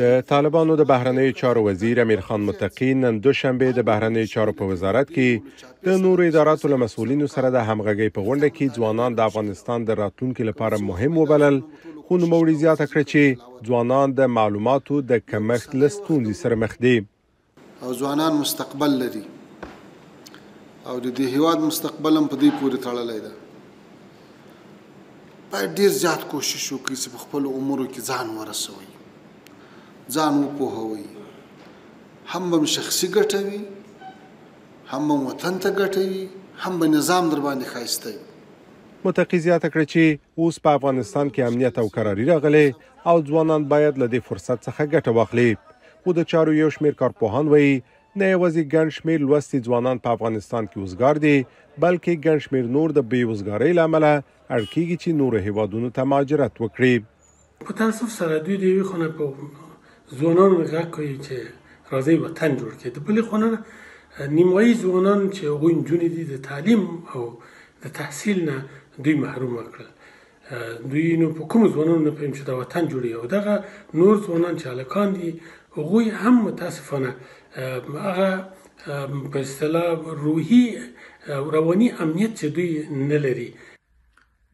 د طالبانو د بهرنیو چارو وزیر امیر خان متقی نن دوشنبه د بهرنیو چارو په وزارت کې د نورو اداراتو له مسولینو سره د همغږۍ په غونډه کې ځوانان د افغانستان د راتلونکي لپاره مهم وبلل خو نوموړي زیاته کړه چې ځوانان د معلوماتو د کمښت له ستونزې سره مخ دي او ځوانان مستقبل لري او د دې هیواد مستقبل هم په دې پورې تړلی دی باید ډیر زیات کوشش وکړي چې په خپل عمرو کې ځان ورسوي ځان وپوهوي هم به شخصي ګټه وي هم به وطن ته ګټه وي هم به نظام در باندې خایسته وي متقی زیاته کړ چې اوس په افغانستان کې امنیت او قراری راغلي او ځوانان باید له دې فرصت څخه ګټه واخلي خو د چارو یو شمیر کارپوهان وایي نه یوازې ګڼ شمیر لوستي ځوانان په افغانستان کې اوسګار دي بلکې ګڼ شمیر نور د بیوزګارۍ لامل اړکیږي چې نور هیوادونو ته مهاجرت وکړي په تاسو سره دوی د یو خونه په ځوانانو غږ کوي چې راځي وطن جوړ کړي د بلې خوا نه نیمایي ځوانان چې هغوی نجونې دي د تعلیم او د تحصیل نه دوی محروم کړل دوی نو په کوم ځوانانو نه پوهیم چې دا وطن جوړي او دغه نور ځوانان چې هلکان دي هغوی هم متاسفانه هغه په اصطلاح روحي رواني امنیت چې دوی نه لري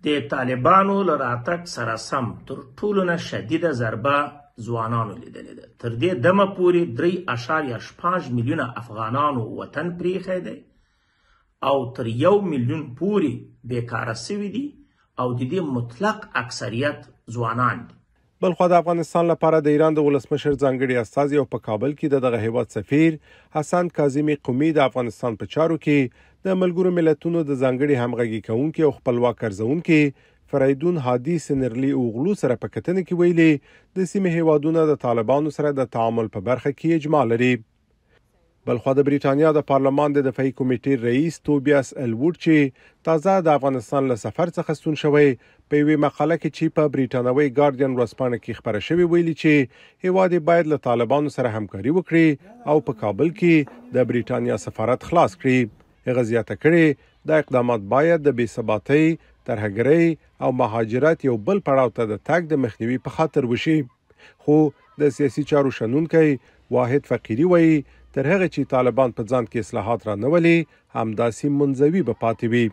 د طالبانو لراتک سره سم تر ټولو نه شدیده ضربه ځوانانو لیدلې ده تر دې دمه پورې 3.5 میلیونه افغانانو وطن پریخی دی او تر 1 میلیون پورې بیکاره سوي دي او د دې مطلق اکثریت ځوانان دي بلخو د افغانستان لپاره د ایران د ولسمشر ځانګړي استاذ او په کابل کې دغه هیواد سفیر حسن کاظمی قومي د افغانستان په چارو کې د ملګرو ملتونو د ځانګړي همغږي کونکو او خپلواک ارزون کې فریدون هادي سنرلي اوغلو سره په کتنه کې ویلي د سیمې هیوادونو د طالبانو سره د تعامل په برخه کې اجماع لري بلخو د بریتانیا د پارلمان د دفاعي کمیټې رئیس توبیاس الوډ چې تازه د افغانستان له سفر څخه ستون شوی په وی مقاله کې چې په بریټانوي ګارډین ورځپاڼه کې خبره شوې ویلي چې هیواد باید له طالبانو سره همکاري وکړي او په کابل کې د بریټانیا سفارت خلاص کړي غزياته کړي دا اقدامات باید د بې ثباتۍ ترهګرۍ او مهاجرت یو بل پړاو ته د تګ د مخنیوي په خاطر وشي خو د سیاسي چارو شنونکي واحد فقيري وایي تر هغه چې طالبان په ځان کې اصلاحات را نولي همداسې منځوي به پاتې وي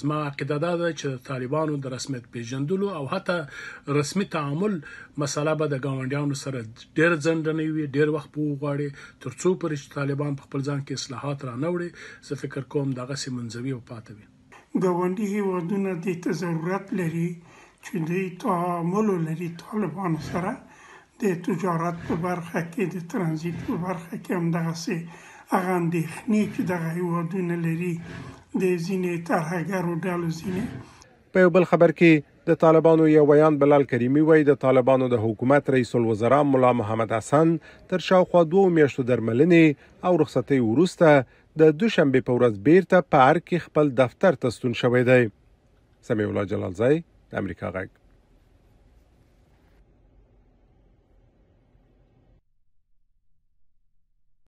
زما عقیده دا ده چې طالبانو د رسمیت پیژندلو او حتی رسمي تعامل مسله به د گاونډیانو سره ډېر ځندنې وي ډېر وخت په وغواړي ترڅو پرې طالبان په خپل ځان کې اصلاحات را نوړي زه فکر کوم دغه سیمنځوي او پاتوي ګاونډي هېوادونه دې ته ضرورت لري چې دوی تعامل ولري طالبانو سره د تجارت په برخه کې د ترانزیت په برخه کې هم دغسې هغه اندېښنې چې دغه هېوادونه لري د ځینې طرحګرو ډلو ځینې په یو بل خبر کې د طالبانو یو بیان بلال کریمی وای د طالبانو د حکومت رئیس الوزرا مولا محمد حسن تر شاوخوا دوه میاشتو درملنې او رخصتۍ ورسته د دوشنبه په ورځ بیرته په ارګ کې خپل دفتر ته ستون شوې ده سمیع الله جلالزی د امریکا غږ